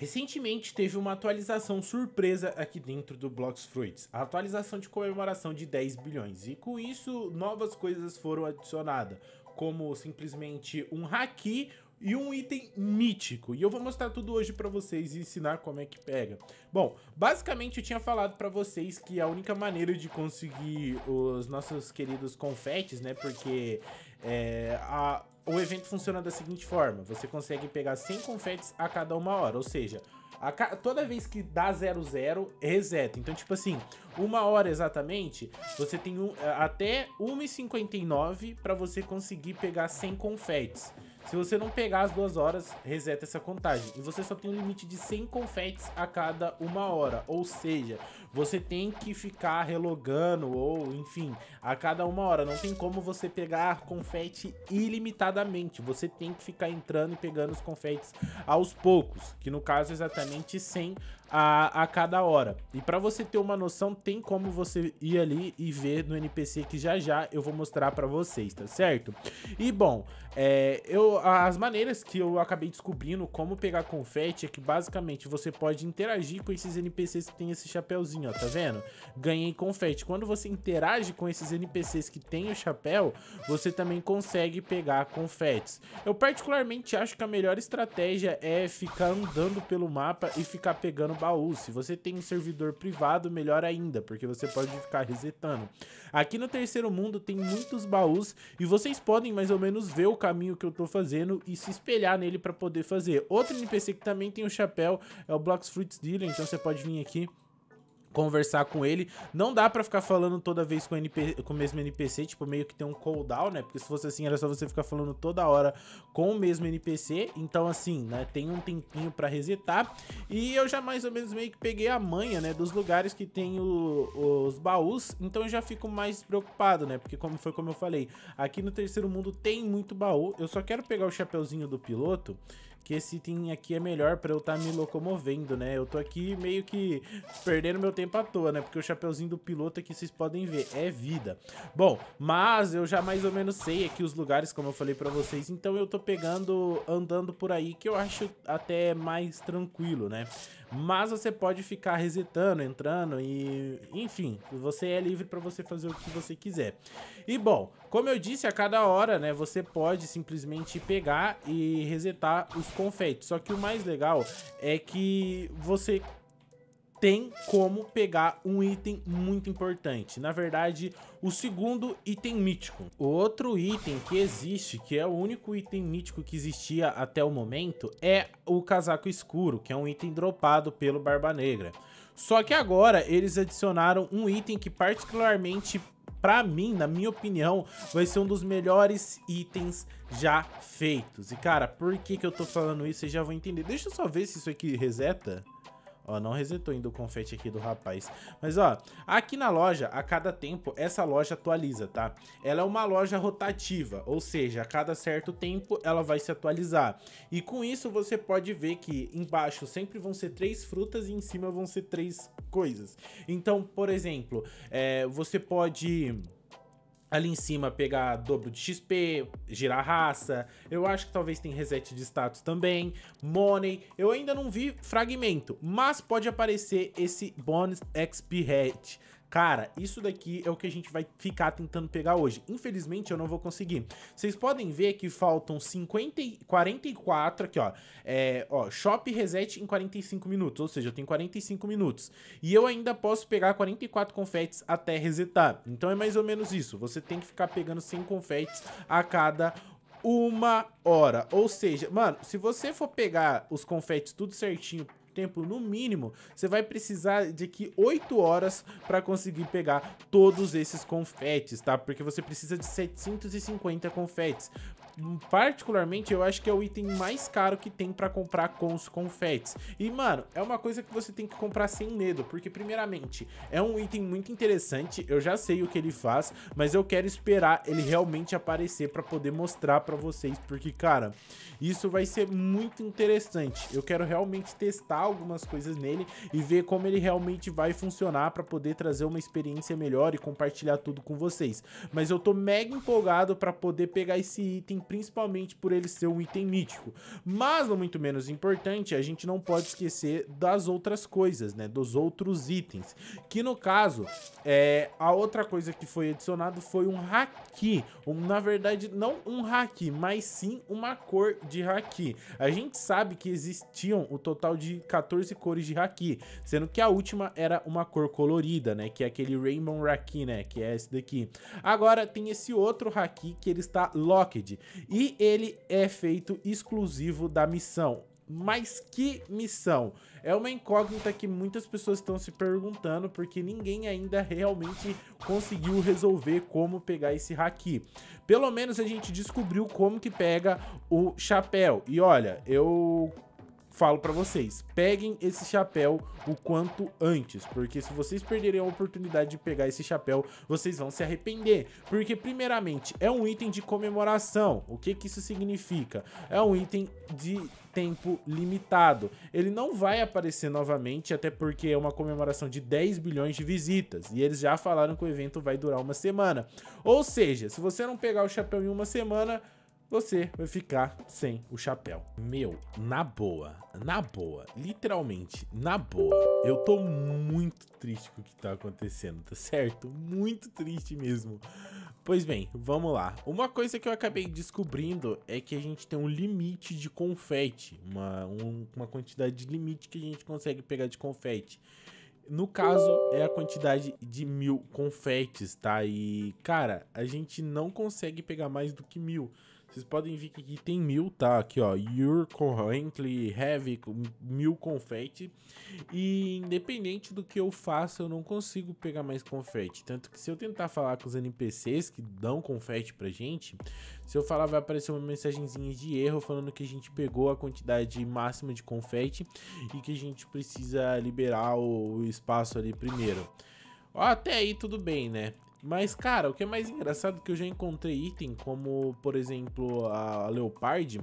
Recentemente teve uma atualização surpresa aqui dentro do Blocks Fruits, a atualização de comemoração de 10 bilhões, e com isso novas coisas foram adicionadas, como simplesmente um haki e um item mítico. E eu vou mostrar tudo hoje para vocês e ensinar como é que pega. Bom, basicamente eu tinha falado para vocês que a única maneira de conseguir os nossos queridos confetes, né, porque é, a o evento funciona da seguinte forma: você consegue pegar 100 confetes a cada uma hora, ou seja, Ca... toda vez que dá 00, reseta. Então, tipo assim, uma hora exatamente, você tem um, é, até 1h59 para você conseguir pegar 100 confetes. Se você não pegar as duas horas, reseta essa contagem. E você só tem um limite de 100 confetes a cada uma hora. Ou seja, você tem que ficar relogando ou, enfim, a cada uma hora. Não tem como você pegar confete ilimitadamente. Você tem que ficar entrando e pegando os confetes aos poucos, que no caso é exatamente 100 a, a cada hora. E para você ter uma noção, tem como você ir ali e ver no NPC que já já eu vou mostrar para vocês, tá certo? E bom, é, eu, as maneiras que eu acabei descobrindo como pegar confete é que basicamente você pode interagir com esses NPCs que tem esse chapéuzinho, ó, tá vendo? Ganhei confete. Quando você interage com esses NPCs que tem o chapéu, você também consegue pegar confetes. Eu particularmente acho que a melhor estratégia é ficar andando pelo mapa e ficar pegando baú. Se você tem um servidor privado, melhor ainda, porque você pode ficar resetando. Aqui no terceiro mundo tem muitos baús e vocês podem mais ou menos ver o caminho que eu tô fazendo e se espelhar nele para poder fazer. Outro NPC que também tem o chapéu é o Blocks Fruits Dealer, então você pode vir aqui conversar com ele. Não dá para ficar falando toda vez com, com o mesmo NPC, tipo, meio que tem um cooldown, né? Porque se fosse assim, era só você ficar falando toda hora com o mesmo NPC. Então, assim, né, tem um tempinho para resetar. E eu já mais ou menos meio que peguei a manha, né, dos lugares que tem o, os baús. Então eu já fico mais preocupado, né? Porque como foi como eu falei, aqui no terceiro mundo tem muito baú. Eu só quero pegar o chapeuzinho do piloto que esse item aqui é melhor pra eu estar tá me locomovendo, né? Eu tô aqui meio que perdendo meu tempo tempo à toa, né? Porque o chapeuzinho do piloto aqui é vocês podem ver, é vida. Bom, mas eu já mais ou menos sei aqui os lugares, como eu falei pra vocês. Então eu tô pegando, andando por aí, que eu acho até mais tranquilo, né? Mas você pode ficar resetando, entrando e... Enfim, você é livre pra você fazer o que você quiser. E bom, como eu disse, a cada hora, né? Você pode simplesmente pegar e resetar os confeitos. Só que o mais legal é que você tem como pegar um item muito importante. Na verdade, o segundo item mítico. Outro item que existe, que é o único item mítico que existia até o momento, é o casaco escuro, que é um item dropado pelo Barba Negra. Só que agora eles adicionaram um item que particularmente para mim, na minha opinião, vai ser um dos melhores itens já feitos. E cara, por que que eu tô falando isso? Vocês já vão entender. Deixa eu só ver se isso aqui reseta. Ó, não resetou ainda o confete aqui do rapaz. Mas, ó, aqui na loja, a cada tempo, essa loja atualiza, tá? Ela é uma loja rotativa, ou seja, a cada certo tempo ela vai se atualizar. E com isso você pode ver que embaixo sempre vão ser três frutas e em cima vão ser três coisas. Então, por exemplo, é, você pode ali em cima pegar dobro de XP, girar raça, eu acho que talvez tem reset de status também, money, eu ainda não vi fragmento, mas pode aparecer esse bonus XP hat, Cara, isso daqui é o que a gente vai ficar tentando pegar hoje. Infelizmente, eu não vou conseguir. Vocês podem ver que faltam 50 e 44 aqui, ó. É, ó, shop reset em 45 minutos, ou seja, eu tenho 45 minutos. E eu ainda posso pegar 44 confetes até resetar. Então é mais ou menos isso. Você tem que ficar pegando 100 confetes a cada uma hora. Ou seja, mano, se você for pegar os confetes tudo certinho tempo, no mínimo, você vai precisar de que 8 horas para conseguir pegar todos esses confetes, tá? Porque você precisa de 750 confetes particularmente, eu acho que é o item mais caro que tem para comprar com os confetes. E, mano, é uma coisa que você tem que comprar sem medo, porque, primeiramente, é um item muito interessante, eu já sei o que ele faz, mas eu quero esperar ele realmente aparecer para poder mostrar para vocês, porque, cara, isso vai ser muito interessante. Eu quero realmente testar algumas coisas nele e ver como ele realmente vai funcionar para poder trazer uma experiência melhor e compartilhar tudo com vocês. Mas eu tô mega empolgado para poder pegar esse item principalmente por ele ser um item mítico. Mas, não muito menos importante, a gente não pode esquecer das outras coisas, né? Dos outros itens. Que no caso, é, a outra coisa que foi adicionado foi um haki. Um, na verdade, não um haki, mas sim uma cor de haki. A gente sabe que existiam o total de 14 cores de haki, sendo que a última era uma cor colorida, né? Que é aquele Rainbow Haki, né? Que é esse daqui. Agora tem esse outro haki que ele está locked. E ele é feito exclusivo da missão. Mas que missão? É uma incógnita que muitas pessoas estão se perguntando, porque ninguém ainda realmente conseguiu resolver como pegar esse haki. Pelo menos a gente descobriu como que pega o chapéu. E olha, eu falo para vocês, peguem esse chapéu o quanto antes, porque se vocês perderem a oportunidade de pegar esse chapéu, vocês vão se arrepender, porque primeiramente é um item de comemoração. O que que isso significa? É um item de tempo limitado. Ele não vai aparecer novamente, até porque é uma comemoração de 10 bilhões de visitas, e eles já falaram que o evento vai durar uma semana. Ou seja, se você não pegar o chapéu em uma semana, você vai ficar sem o chapéu. Meu, na boa, na boa, literalmente, na boa, eu tô muito triste com o que tá acontecendo, tá certo? Muito triste mesmo. Pois bem, vamos lá. Uma coisa que eu acabei descobrindo é que a gente tem um limite de confete, uma, um, uma quantidade de limite que a gente consegue pegar de confete. No caso, é a quantidade de mil confetes, tá? E, cara, a gente não consegue pegar mais do que mil. Vocês podem ver que aqui tem mil, tá? Aqui, ó, Your Currently Heavy, mil confete. E independente do que eu faça, eu não consigo pegar mais confete. Tanto que se eu tentar falar com os NPCs que dão confete pra gente, se eu falar vai aparecer uma mensagenzinha de erro falando que a gente pegou a quantidade máxima de confete e que a gente precisa liberar o espaço ali primeiro. Ó, até aí tudo bem, né? Mas, cara, o que é mais engraçado é que eu já encontrei item como, por exemplo, a Leopard,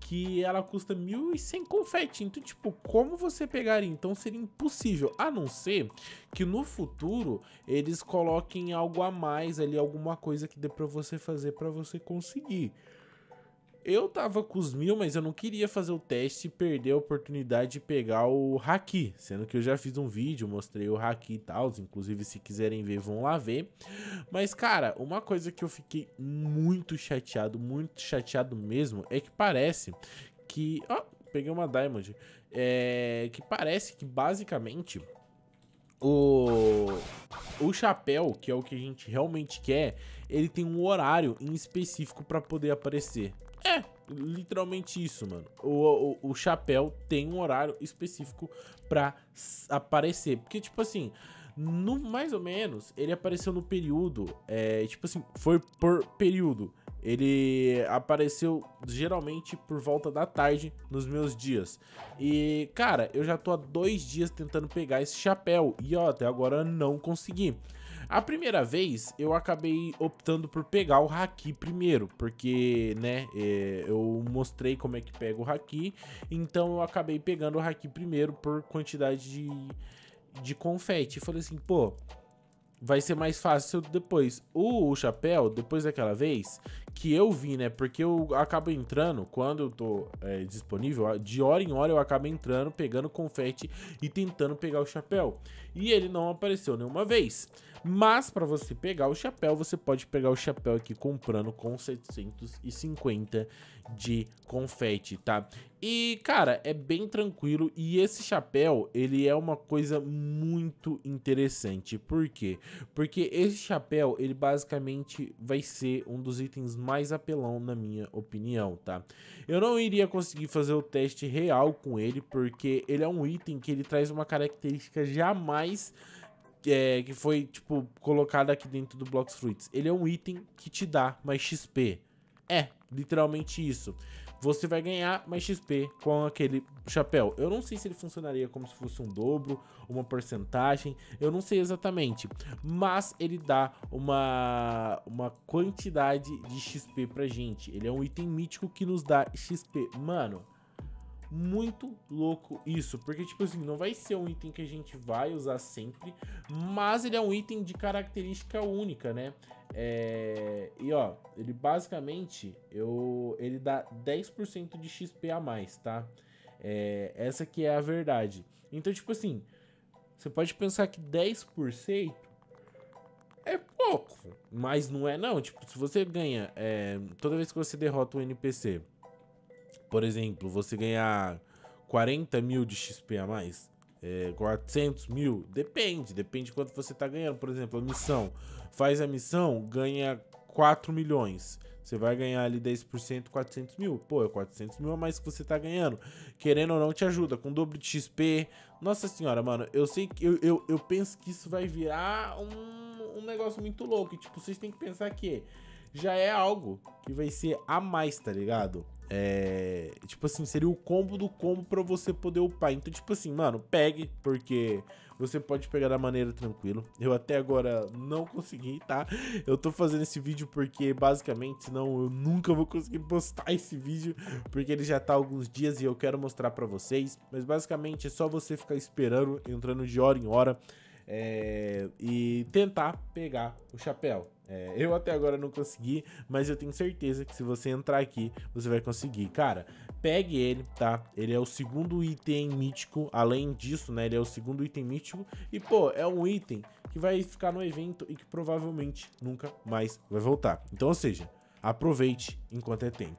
que ela custa 1.100 confete. Então, tipo, como você pegaria? Então seria impossível, a não ser que no futuro eles coloquem algo a mais ali, alguma coisa que dê pra você fazer pra você conseguir. Eu tava com os mil, mas eu não queria fazer o teste e perder a oportunidade de pegar o Haki. Sendo que eu já fiz um vídeo, mostrei o Haki e tal. Inclusive, se quiserem ver, vão lá ver. Mas, cara, uma coisa que eu fiquei muito chateado, muito chateado mesmo, é que parece que... Ó, oh, peguei uma Diamond. É... Que parece que, basicamente, o, o chapéu, que é o que a gente realmente quer, ele tem um horário em específico para poder aparecer. É, literalmente isso, mano. O, o, o chapéu tem um horário específico pra aparecer. Porque, tipo assim, no, mais ou menos, ele apareceu no período. É, tipo assim, foi por período. Ele apareceu geralmente por volta da tarde nos meus dias. E, cara, eu já tô há dois dias tentando pegar esse chapéu. E, ó, até agora não consegui. A primeira vez, eu acabei optando por pegar o Haki primeiro, porque, né, é, eu mostrei como é que pega o Haki, então eu acabei pegando o Haki primeiro por quantidade de, de confete. E falei assim, pô, vai ser mais fácil depois. O, o chapéu, depois daquela vez, que eu vi, né? Porque eu acabo entrando, quando eu tô é, disponível, de hora em hora eu acabo entrando, pegando confete e tentando pegar o chapéu. E ele não apareceu nenhuma vez. Mas para você pegar o chapéu, você pode pegar o chapéu aqui comprando com 750 de confete, tá? E, cara, é bem tranquilo e esse chapéu, ele é uma coisa muito interessante. Por quê? Porque esse chapéu, ele basicamente vai ser um dos itens mais apelão, na minha opinião, tá? Eu não iria conseguir fazer o teste real com ele, porque ele é um item que ele traz uma característica jamais é, que foi, tipo, colocada aqui dentro do Blocks Fruits. Ele é um item que te dá mais XP. É, literalmente isso você vai ganhar mais XP com aquele chapéu. Eu não sei se ele funcionaria como se fosse um dobro, uma porcentagem, eu não sei exatamente, mas ele dá uma, uma quantidade de XP pra gente. Ele é um item mítico que nos dá XP. Mano, muito louco isso, porque, tipo assim, não vai ser um item que a gente vai usar sempre, mas ele é um item de característica única, né? É... E, ó, ele basicamente, eu... ele dá 10% de XP a mais, tá? É... Essa que é a verdade. Então, tipo assim, você pode pensar que 10% é pouco, mas não é não. Tipo, se você ganha, é... toda vez que você derrota um NPC por exemplo, você ganhar 40 mil de XP a mais, é, 400 mil, depende, depende de quanto você tá ganhando. Por exemplo, a missão, faz a missão, ganha 4 milhões. Você vai ganhar ali 10%, 400 mil. Pô, é 400 mil a mais que você tá ganhando. Querendo ou não, te ajuda. Com dobro de XP. Nossa senhora, mano. Eu sei que. Eu, eu, eu penso que isso vai virar um, um negócio muito louco. E, tipo, vocês têm que pensar que já é algo que vai ser a mais, tá ligado? É, tipo assim, seria o combo do combo para você poder upar. Então, tipo assim, mano, pegue, porque você pode pegar da maneira tranquila. Eu até agora não consegui, tá? Eu tô fazendo esse vídeo porque, basicamente, senão eu nunca vou conseguir postar esse vídeo, porque ele já tá há alguns dias e eu quero mostrar para vocês. Mas, basicamente, é só você ficar esperando, entrando de hora em hora. É, e tentar pegar o chapéu. É, eu até agora não consegui, mas eu tenho certeza que se você entrar aqui, você vai conseguir. Cara, pegue ele, tá? Ele é o segundo item mítico, além disso, né? Ele é o segundo item mítico e, pô, é um item que vai ficar no evento e que provavelmente nunca mais vai voltar. Então, ou seja, aproveite enquanto é tempo.